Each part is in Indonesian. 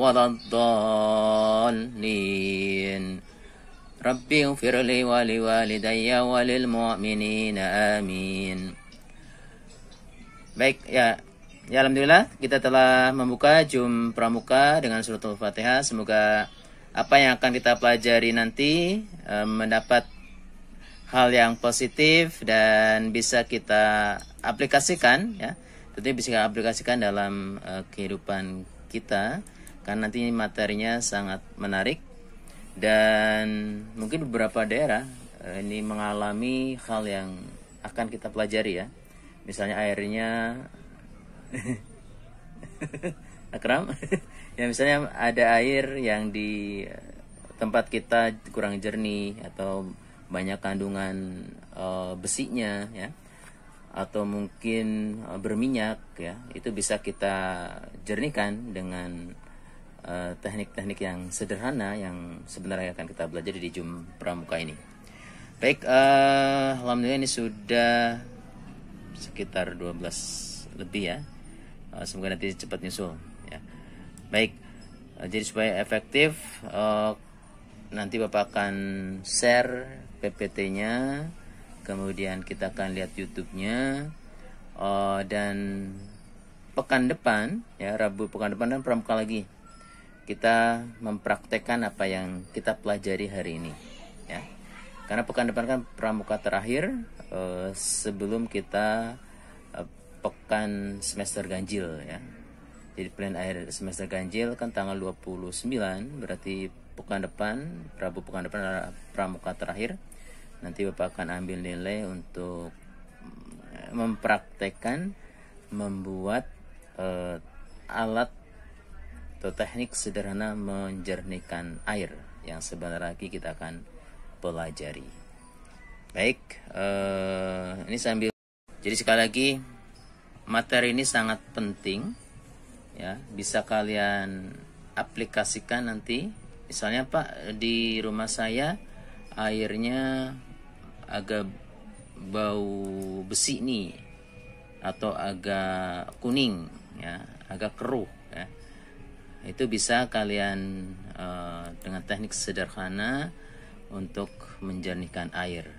ولا الضالين رب اغفر لي ولوالدي وللمؤمنين آمين Baik ya Ya Alhamdulillah kita telah membuka Jum Pramuka dengan surat Al-Fatihah Semoga apa yang akan kita pelajari nanti eh, mendapat hal yang positif dan bisa kita aplikasikan ya tentunya bisa kita aplikasikan dalam eh, kehidupan kita karena nanti materinya sangat menarik dan mungkin beberapa daerah eh, ini mengalami hal yang akan kita pelajari ya misalnya airnya akram ya misalnya ada air yang di eh, tempat kita kurang jernih atau banyak kandungan e, besinya ya atau mungkin berminyak ya itu bisa kita jernihkan dengan Eh, teknik-teknik yang sederhana yang sebenarnya akan kita belajar di jum pramuka ini. Baik, uh, alhamdulillah ini sudah sekitar 12 lebih ya. Uh, semoga nanti cepat nyusul ya. Baik, uh, jadi supaya efektif uh, nanti Bapak akan share PPT-nya, kemudian kita akan lihat YouTube-nya uh, dan pekan depan ya Rabu pekan depan dan pramuka lagi kita mempraktekkan apa yang kita pelajari hari ini ya karena pekan depan kan pramuka terakhir eh, sebelum kita eh, pekan semester ganjil ya jadi plan air semester ganjil kan tanggal 29 berarti pekan depan Rabu pekan depan adalah pramuka terakhir nanti Bapak akan ambil nilai untuk mm, mempraktekkan membuat eh, alat atau teknik sederhana menjernihkan air yang sebentar lagi kita akan pelajari. Baik, eh, ini sambil jadi sekali lagi materi ini sangat penting ya, bisa kalian aplikasikan nanti. Misalnya Pak di rumah saya airnya agak bau besi nih atau agak kuning ya, agak keruh itu bisa kalian e, dengan teknik sederhana untuk menjernihkan air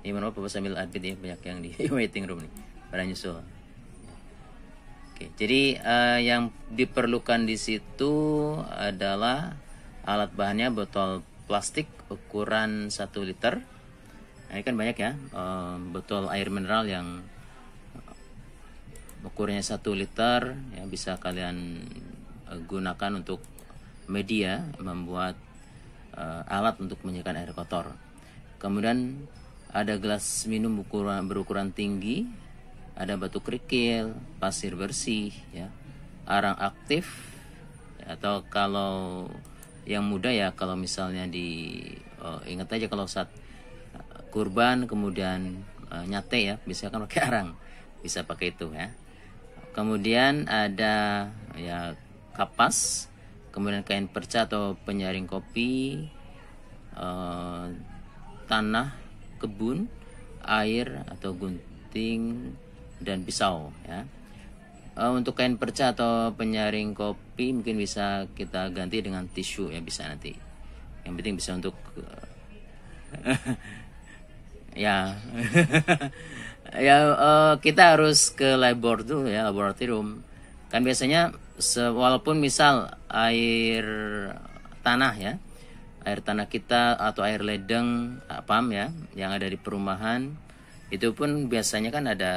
ini menurut bapak sambil adbit ya banyak yang di waiting room nih pada nyusul oke jadi e, yang diperlukan di situ adalah alat bahannya botol plastik ukuran 1 liter nah, ini kan banyak ya e, botol air mineral yang ukurnya 1 liter ya bisa kalian Eh, gunakan untuk media membuat uh, alat untuk menyekat air kotor. Kemudian ada gelas minum berukuran, berukuran tinggi, ada batu kerikil, pasir bersih, ya, arang aktif, atau kalau yang muda ya kalau misalnya di oh, ingat aja kalau saat eh, kurban kemudian uh, nyate ya bisa kan pakai arang bisa pakai itu ya kemudian ada ya kapas, kemudian kain perca atau penyaring kopi, eh, tanah, kebun, air atau gunting dan pisau ya. Eh, untuk kain perca atau penyaring kopi mungkin bisa kita ganti dengan tisu ya bisa nanti. Yang penting bisa untuk eh, ya ya kita harus ke laboratorium ya laboratorium kan biasanya walaupun misal air tanah ya air tanah kita atau air ledeng eh, pam ya yang ada di perumahan itu pun biasanya kan ada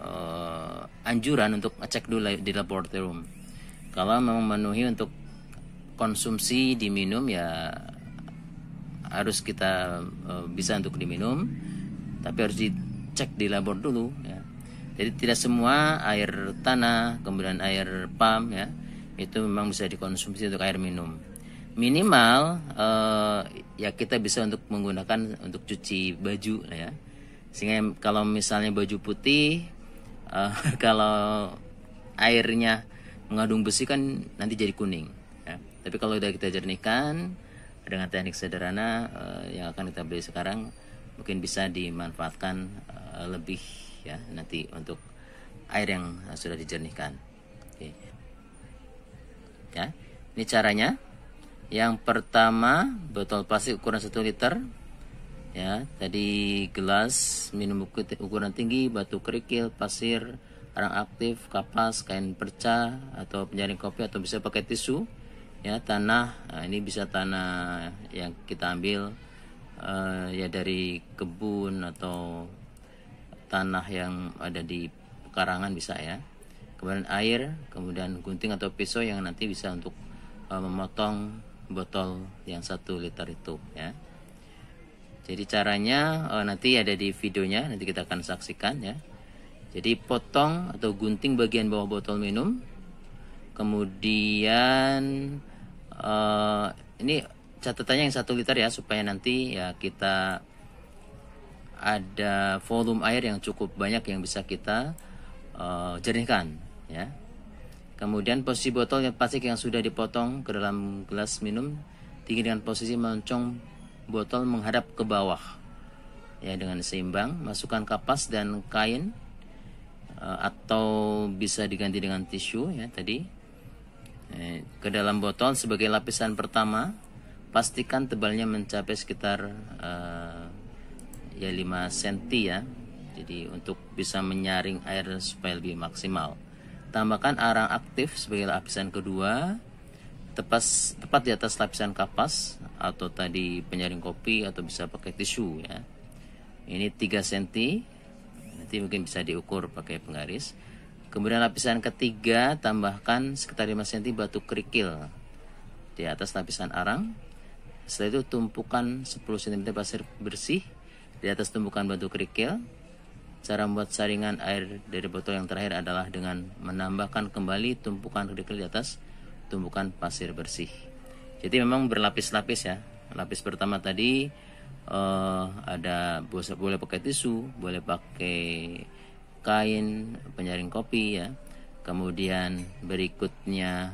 uh, anjuran untuk cek dulu di laboratorium kalau memenuhi untuk konsumsi diminum ya harus kita uh, bisa untuk diminum tapi harus dicek di labor dulu ya jadi tidak semua air tanah, kemudian air pam ya, itu memang bisa dikonsumsi untuk air minum. Minimal eh, ya kita bisa untuk menggunakan untuk cuci baju ya. Sehingga kalau misalnya baju putih eh, kalau airnya mengandung besi kan nanti jadi kuning ya. Tapi kalau sudah kita jernihkan dengan teknik sederhana eh, yang akan kita beli sekarang mungkin bisa dimanfaatkan eh, lebih ya nanti untuk air yang sudah dijernihkan. Oke. Ya, ini caranya. Yang pertama botol plastik ukuran 1 liter. Ya, tadi gelas minum ukuran tinggi, batu kerikil, pasir, arang aktif, kapas, kain perca atau penjaring kopi atau bisa pakai tisu. Ya, tanah. Nah, ini bisa tanah yang kita ambil uh, ya dari kebun atau tanah yang ada di karangan bisa ya kemudian air kemudian gunting atau pisau yang nanti bisa untuk uh, memotong botol yang satu liter itu ya jadi caranya uh, nanti ada di videonya nanti kita akan saksikan ya jadi potong atau gunting bagian bawah botol minum kemudian uh, ini catatannya yang satu liter ya supaya nanti ya kita ada volume air yang cukup banyak yang bisa kita uh, jernihkan ya. Kemudian posisi botol yang plastik yang sudah dipotong ke dalam gelas minum tinggi dengan posisi moncong botol menghadap ke bawah. Ya dengan seimbang, masukkan kapas dan kain uh, atau bisa diganti dengan tisu ya tadi eh, ke dalam botol sebagai lapisan pertama pastikan tebalnya mencapai sekitar uh, ya 5 cm ya jadi untuk bisa menyaring air supaya lebih maksimal tambahkan arang aktif sebagai lapisan kedua tepas tepat di atas lapisan kapas atau tadi penyaring kopi atau bisa pakai tisu ya ini 3 cm nanti mungkin bisa diukur pakai penggaris kemudian lapisan ketiga tambahkan sekitar 5 cm batu kerikil di atas lapisan arang setelah itu tumpukan 10 cm pasir bersih di atas tumpukan batu kerikil, cara membuat saringan air dari botol yang terakhir adalah dengan menambahkan kembali tumpukan kerikil di atas tumpukan pasir bersih. Jadi memang berlapis-lapis ya. Lapis pertama tadi uh, ada boleh pakai tisu, boleh pakai kain penyaring kopi ya. Kemudian berikutnya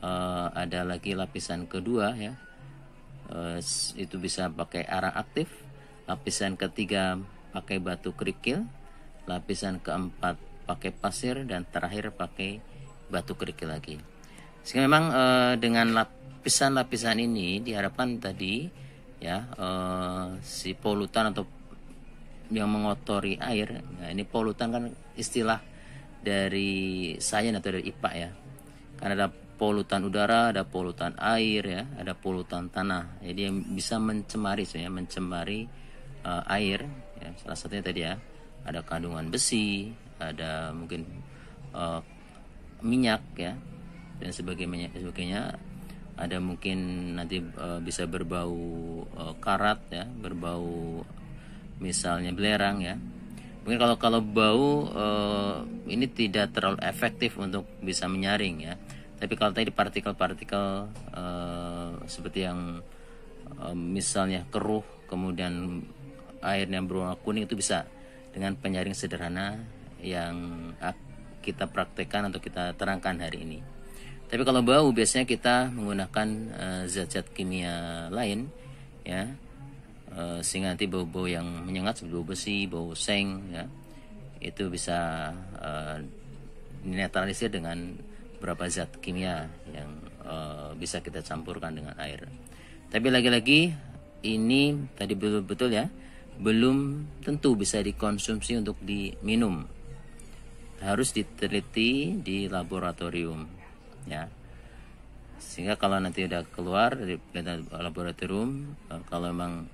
uh, ada lagi lapisan kedua ya. Uh, itu bisa pakai arang aktif Lapisan ketiga pakai batu kerikil, lapisan keempat pakai pasir dan terakhir pakai batu kerikil lagi. Sehingga memang e, dengan lapisan-lapisan ini diharapkan tadi ya e, si polutan atau yang mengotori air. Nah, ini polutan kan istilah dari saya atau dari IPA ya. Karena ada polutan udara, ada polutan air ya, ada polutan tanah. Jadi yang bisa mencemari sebenarnya mencemari uh, air ya, salah satunya tadi ya ada kandungan besi ada mungkin uh, minyak ya dan sebagainya sebagainya ada mungkin nanti uh, bisa berbau uh, karat ya berbau misalnya belerang ya mungkin kalau kalau bau uh, ini tidak terlalu efektif untuk bisa menyaring ya tapi kalau tadi partikel-partikel seperti yang misalnya keruh kemudian airnya berwarna kuning itu bisa dengan penyaring sederhana yang kita praktekkan atau kita terangkan hari ini. Tapi kalau bau biasanya kita menggunakan eh, zat-zat uh, kimia lain ya. Uh, sehingga nanti bau-bau yang menyengat seperti bau besi, bau seng ya. Itu bisa uh, dengan beberapa zat kimia yang uh, bisa kita campurkan dengan air. Tapi lagi-lagi ini tadi betul-betul ya belum tentu bisa dikonsumsi untuk diminum. Harus diteliti di laboratorium ya. Sehingga kalau nanti udah keluar dari laboratorium eh, kalau memang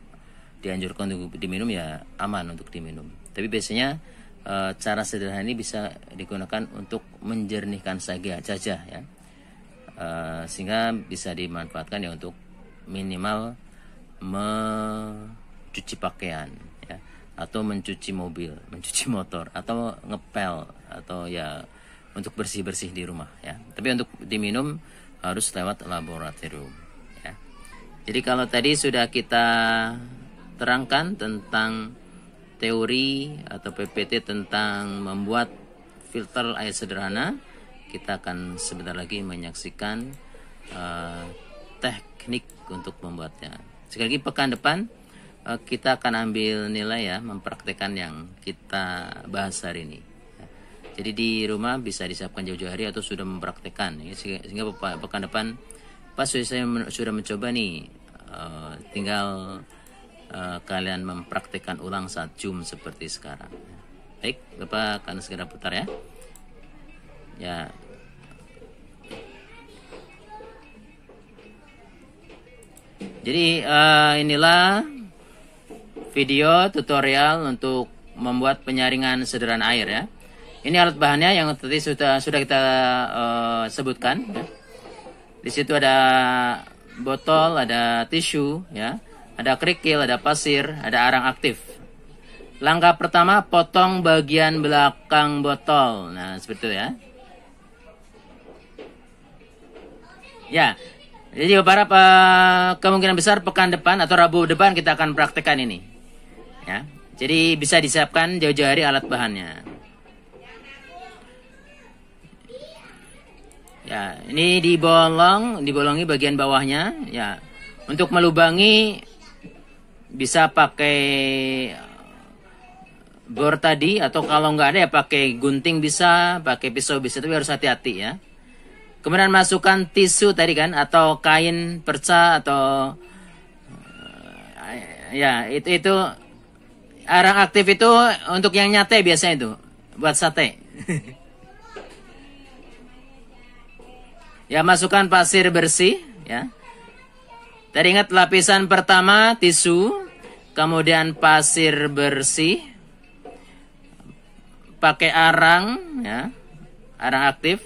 dianjurkan untuk diminum ya aman untuk diminum. Tapi biasanya eh, cara sederhana ini bisa digunakan untuk menjernihkan saja saja ya. Eh, sehingga bisa dimanfaatkan ya untuk minimal me cuci pakaian ya atau mencuci mobil, mencuci motor atau ngepel atau ya untuk bersih-bersih di rumah ya. Tapi untuk diminum harus lewat laboratorium ya. Jadi kalau tadi sudah kita terangkan tentang teori atau PPT tentang membuat filter air sederhana, kita akan sebentar lagi menyaksikan uh, teknik untuk membuatnya. Sekali lagi pekan depan Eh, kita akan ambil nilai ya mempraktekkan yang kita bahas hari ini jadi di rumah bisa disiapkan jauh-jauh hari atau sudah mempraktekkan ya, sehingga pekan depan pas saya sudah mencoba nih eh, tinggal eh, kalian mempraktekkan ulang saat zoom seperti sekarang baik bapak akan segera putar ya ya jadi uh, inilah video tutorial untuk membuat penyaringan sederhana air ya. Ini alat bahannya yang tadi sudah sudah kita uh, sebutkan. Ya. Di situ ada botol, ada tisu, ya, ada kerikil, ada pasir, ada arang aktif. Langkah pertama potong bagian belakang botol. Nah, seperti itu ya. Ya. Jadi beberapa kemungkinan besar pekan depan atau Rabu depan kita akan praktekkan ini ya. Jadi bisa disiapkan jauh-jauh hari alat bahannya. Ya, ini dibolong, dibolongi bagian bawahnya ya. Untuk melubangi bisa pakai eh, bor tadi atau kalau nggak ada ya pakai gunting bisa, pakai pisau bisa, tapi harus hati-hati ya. Kemudian masukkan tisu tadi kan atau kain perca atau eh, ya itu itu arang aktif itu untuk yang nyate biasanya itu buat sate. ya masukkan pasir bersih ya. Teringat lapisan pertama tisu, kemudian pasir bersih, pakai arang ya, arang aktif.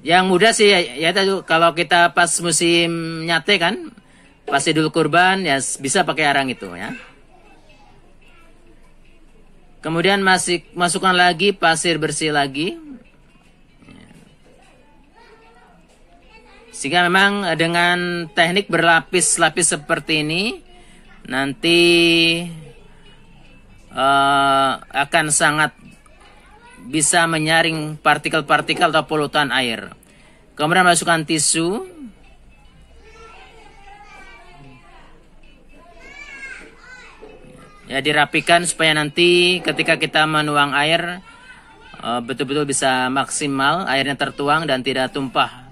Yang mudah sih ya, ya kalau kita pas musim nyate kan Pas Idul Kurban ya bisa pakai arang itu ya. Kemudian masih masukkan lagi pasir bersih lagi. Sehingga memang dengan teknik berlapis-lapis seperti ini nanti uh, akan sangat bisa menyaring partikel-partikel atau polutan air. Kemudian masukkan tisu ya dirapikan supaya nanti ketika kita menuang air eh, betul-betul bisa maksimal airnya tertuang dan tidak tumpah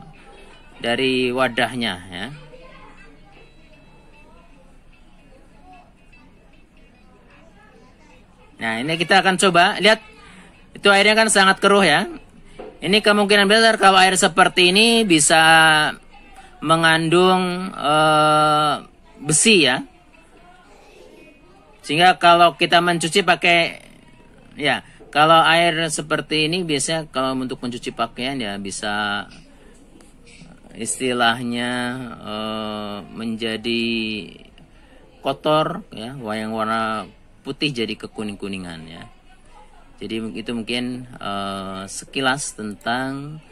dari wadahnya ya. Nah, ini kita akan coba lihat itu airnya kan sangat keruh ya. Ini kemungkinan besar kalau air seperti ini bisa mengandung uh, besi ya. Sehingga kalau kita mencuci pakai ya, kalau air seperti ini biasanya kalau untuk mencuci pakaian ya bisa istilahnya e, menjadi kotor ya, wayang warna putih jadi kekuning-kuningan ya. Jadi itu mungkin e, sekilas tentang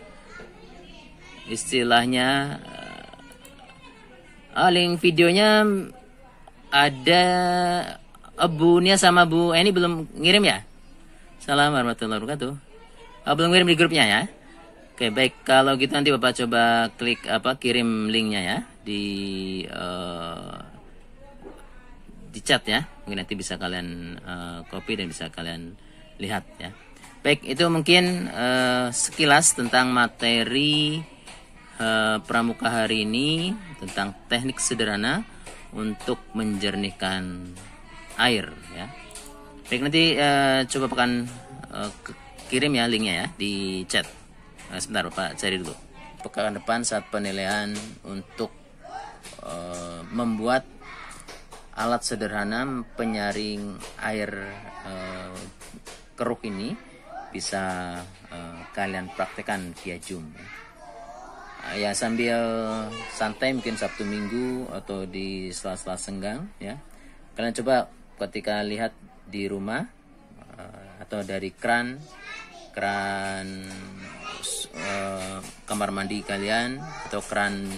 istilahnya e, link videonya ada Abu Nia sama Bu Eni belum ngirim ya? Salam warahmatullahi wabarakatuh. Oh, belum ngirim di grupnya ya? Oke, baik. Kalau gitu nanti Bapak coba klik apa kirim linknya ya di uh, di chat ya. Mungkin nanti bisa kalian uh, copy dan bisa kalian lihat ya. Baik, itu mungkin uh, sekilas tentang materi uh, pramuka hari ini tentang teknik sederhana untuk menjernihkan air ya. Baik nanti uh, coba pekan uh, kirim ya linknya ya di chat. Nah, sebentar Pak cari dulu. Pekan depan saat penilaian untuk uh, membuat alat sederhana penyaring air uh, keruk ini bisa uh, kalian praktekkan via Zoom. Ya. ya sambil santai mungkin Sabtu Minggu atau di sela-sela senggang ya. Kalian coba ketika lihat di rumah eh, atau dari kran keran uh, kamar mandi kalian atau keran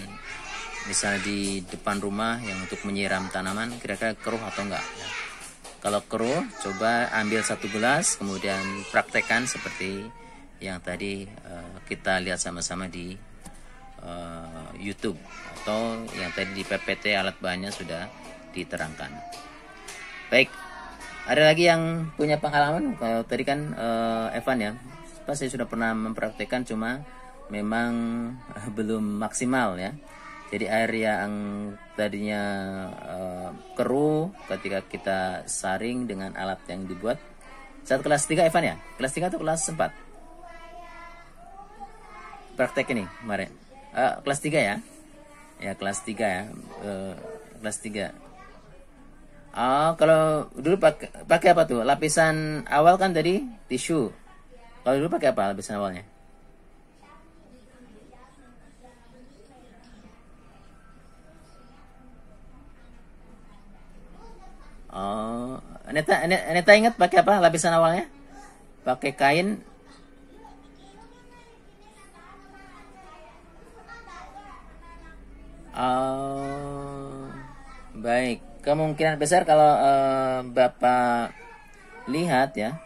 misal di depan rumah yang untuk menyiram tanaman kira-kira keruh atau enggak ya. kalau keruh coba ambil satu gelas kemudian praktekkan seperti yang tadi uh, kita lihat sama-sama di uh, YouTube atau yang tadi di PPT alat bahannya sudah diterangkan. Baik, ada lagi yang punya pengalaman kalau tadi kan uh, Evan ya, pasti sudah pernah mempraktekkan cuma memang uh, belum maksimal ya. Jadi air yang tadinya uh, keruh ketika kita saring dengan alat yang dibuat saat kelas 3 Evan ya, kelas 3 atau kelas 4? Praktek ini kemarin. Uh, kelas 3 ya. Ya kelas 3 ya. Uh, kelas 3 Oh, kalau dulu pakai pakai apa tuh? Lapisan awal kan tadi tisu. Kalau dulu pakai apa lapisan awalnya? Oh, Neta, Neta ingat pakai apa lapisan awalnya? Pakai kain Oh, baik kemungkinan besar kalau uh, Bapak lihat ya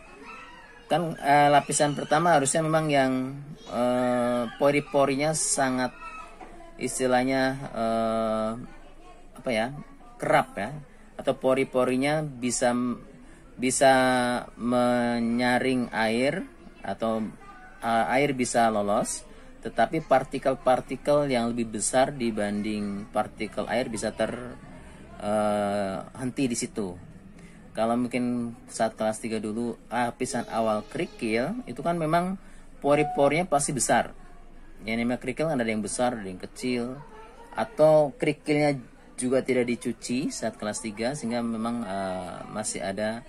kan uh, lapisan pertama harusnya memang yang uh, pori-porinya sangat istilahnya uh, apa ya kerap ya atau pori-porinya bisa bisa menyaring air atau uh, air bisa lolos tetapi partikel-partikel yang lebih besar dibanding partikel air bisa ter uh, henti di situ kalau mungkin saat kelas 3 dulu lapisan ah, awal kerikil itu kan memang pori-porinya pasti besar yang namanya kerikil kan ada yang besar ada yang kecil atau kerikilnya juga tidak dicuci saat kelas 3 sehingga memang uh, masih ada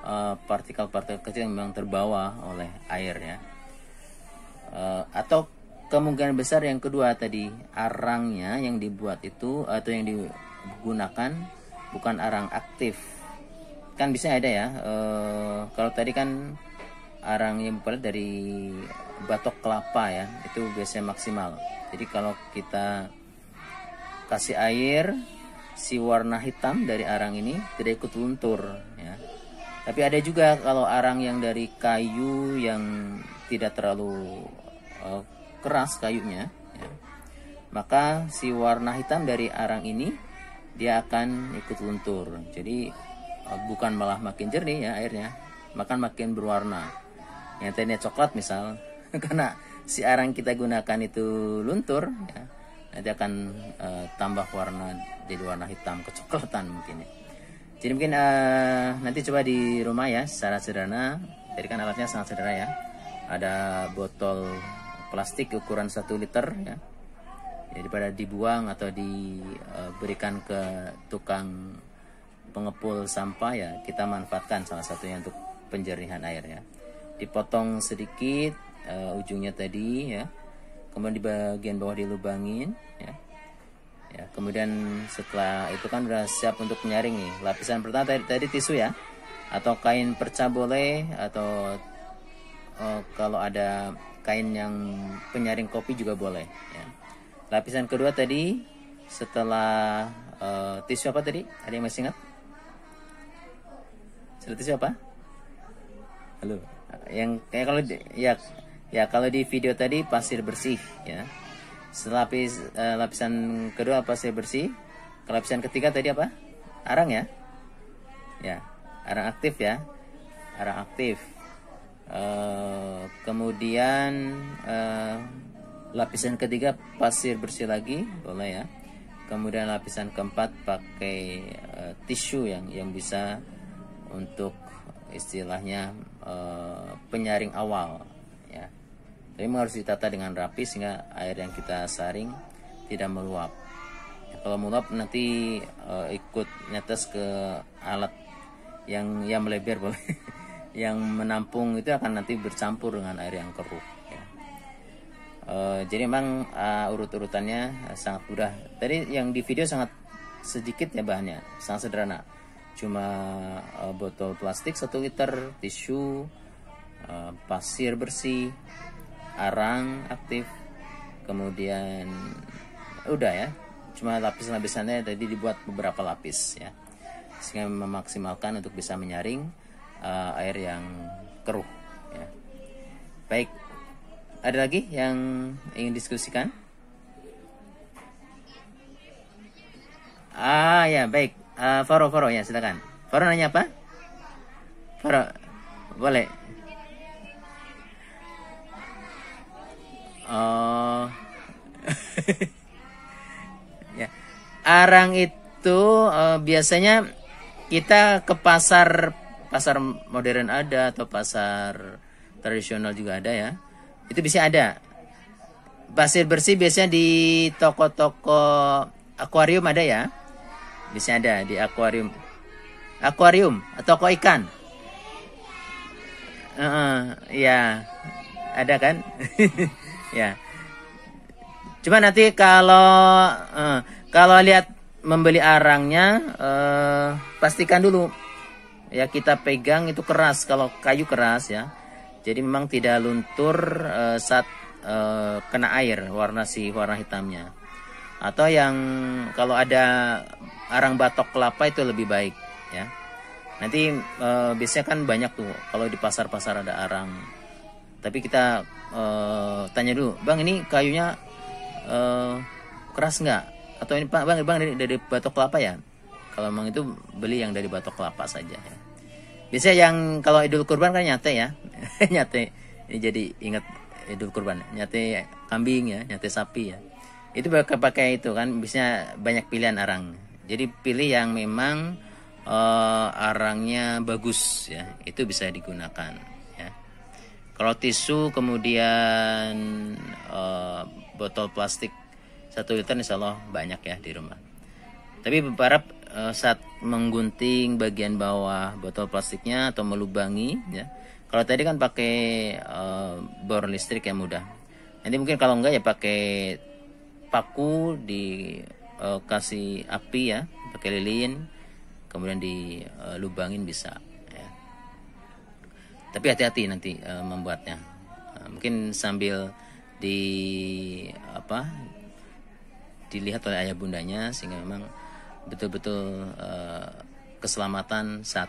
eh, partikel-partikel uh, kecil yang memang terbawa oleh airnya uh, atau kemungkinan besar yang kedua tadi arangnya yang dibuat itu atau yang di gunakan bukan arang aktif kan bisa ada ya e, kalau tadi kan arang yang berasal dari batok kelapa ya itu biasanya maksimal jadi kalau kita kasih air si warna hitam dari arang ini tidak ikut luntur ya tapi ada juga kalau arang yang dari kayu yang tidak terlalu e, keras kayunya ya. maka si warna hitam dari arang ini dia akan ikut luntur. Jadi eh, bukan malah makin jernih ya airnya, makan makin berwarna. Yang tadinya coklat misal, karena si arang kita gunakan itu luntur, ya, nanti akan uh, tambah warna jadi warna hitam kecoklatan mungkin ya. Jadi mungkin uh, nanti coba di rumah ya secara sederhana. Jadi kan alatnya sangat sederhana ya. Ada botol plastik ukuran 1 liter ya Ya, daripada dibuang atau diberikan eh, ke tukang pengepul sampah ya kita manfaatkan salah satunya untuk penjernihan air ya dipotong sedikit uh, ujungnya tadi ya kemudian di bagian bawah dilubangin ya ya kemudian setelah itu kan sudah siap untuk menyaring nih lapisan pertama tadi, tadi tisu ya atau kain perca boleh atau uh, kalau ada kain yang penyaring kopi juga boleh ya Lapisan kedua tadi setelah uh, tisu apa tadi? Ada yang masih ingat? Setelah tisu apa? Halo. Yang kayak kalau ya ya kalau di video tadi pasir bersih ya. Setelah lapis, uh, lapisan kedua pasir bersih. Ke lapisan ketiga tadi apa? Arang ya. Ya, arang aktif ya. Arang aktif. Uh, kemudian lapisan ketiga pasir bersih lagi boleh ya kemudian lapisan keempat pakai uh, tisu yang yang bisa untuk istilahnya uh, penyaring awal ya tapi harus ditata dengan rapi sehingga air yang kita saring tidak meluap ya, kalau meluap nanti uh, ikut nyetes ke alat yang yang melebar boleh yang menampung itu akan nanti bercampur dengan air yang keruh Uh, jadi memang uh, urut-urutannya eh, sangat mudah. Tadi yang di video sangat sedikit ya bahannya, sangat sederhana. Cuma uh, botol plastik satu liter, tisu, uh, pasir bersih, arang aktif, kemudian udah ya. Cuma lapis lapisannya tadi dibuat beberapa lapis ya, sehingga memaksimalkan untuk bisa menyaring uh, air yang keruh. Ya. Baik, ada lagi yang ingin diskusikan? Ah ya baik, uh, ah, Faro Faro ya silakan. Faro nanya apa? Faro boleh. Oh. ya. Arang itu uh, biasanya kita ke pasar pasar modern ada atau pasar tradisional juga ada ya itu bisa ada pasir bersih biasanya di toko-toko akuarium ada ya bisa ada di akuarium akuarium toko ikan uh, uh, ya ada kan ya cuma nanti kalau uh, kalau lihat membeli arangnya uh, pastikan dulu ya kita pegang itu keras kalau kayu keras ya jadi memang tidak luntur uh, eh, saat uh, eh, kena air warna si warna hitamnya. Atau yang kalau ada arang batok kelapa itu lebih baik ya. Nanti uh, biasanya kan banyak tuh kalau di pasar-pasar ada arang. Tapi kita uh, tanya dulu, bang ini kayunya uh, keras nggak? Atau ini bang bang dari, dari batok kelapa ya? Kalau memang itu beli yang dari batok kelapa saja ya. Biasanya yang kalau Idul Kurban kan nyate ya. nyate. Ini jadi ingat Idul Kurban. Nyate kambing ya, nyate sapi ya. Itu pakai pakai itu kan biasanya banyak pilihan arang. Jadi pilih yang memang uh, arangnya bagus ya. Itu bisa digunakan ya. Kalau tisu kemudian uh, botol plastik satu liter insya Allah banyak ya di rumah. Tapi para Eh, saat menggunting bagian bawah botol plastiknya atau melubangi ya. Kalau tadi kan pakai e, eh, bor listrik yang mudah. Nanti mungkin kalau enggak ya pakai paku dikasih eh, kasih api ya, pakai lilin kemudian dilubangin bisa ya. Tapi hati-hati nanti e, membuatnya. e, mungkin sambil di apa dilihat oleh ayah bundanya sehingga memang betul-betul uh, keselamatan saat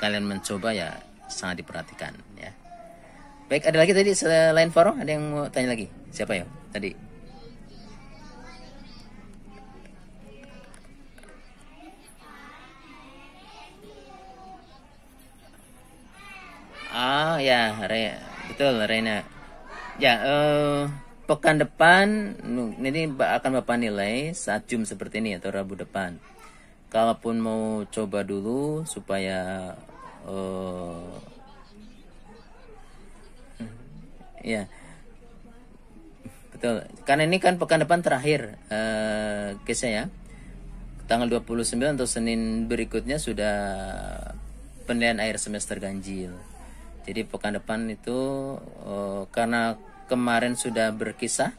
kalian mencoba ya sangat diperhatikan ya. Baik, ada lagi tadi selain forum ada yang mau tanya lagi? Siapa ya tadi? Ah ya, Re, betul Reina. Ya, uh, pekan depan ini akan Bapak nilai saat Jum seperti ini atau Rabu depan. Kalaupun mau coba dulu supaya uh, ya betul. Karena ini kan pekan depan terakhir uh, eh, case ya. Tanggal 29 atau Senin berikutnya sudah penilaian air semester ganjil. Jadi pekan depan itu uh, karena kemarin sudah berkisah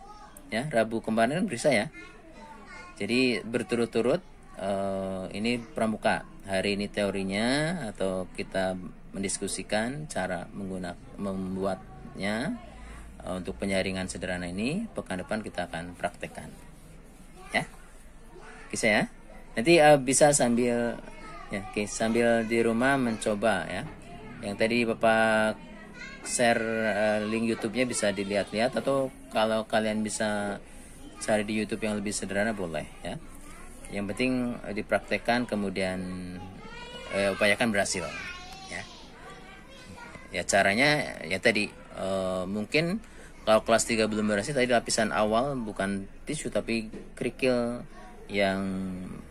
ya Rabu kemarin kan berkisah ya jadi berturut-turut uh, ini pramuka hari ini teorinya atau kita mendiskusikan cara menggunakan membuatnya uh, untuk penyaringan sederhana ini pekan depan kita akan praktekkan ya kisah ya nanti uh, bisa sambil ya okay, sambil di rumah mencoba ya yang tadi bapak share eh, link YouTube-nya bisa dilihat-lihat atau kalau kalian bisa cari di YouTube yang lebih sederhana boleh ya. Yang penting eh, dipraktekkan kemudian uh, upayakan berhasil ya. Ya caranya ya tadi uh, mungkin kalau kelas 3 belum berhasil tadi lapisan awal bukan tisu tapi kerikil yang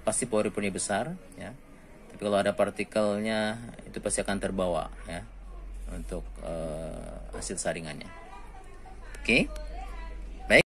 pasti pori pori besar ya. Tapi kalau ada partikelnya itu pasti akan terbawa ya untuk uh, hasil saringannya. Oke. Okay?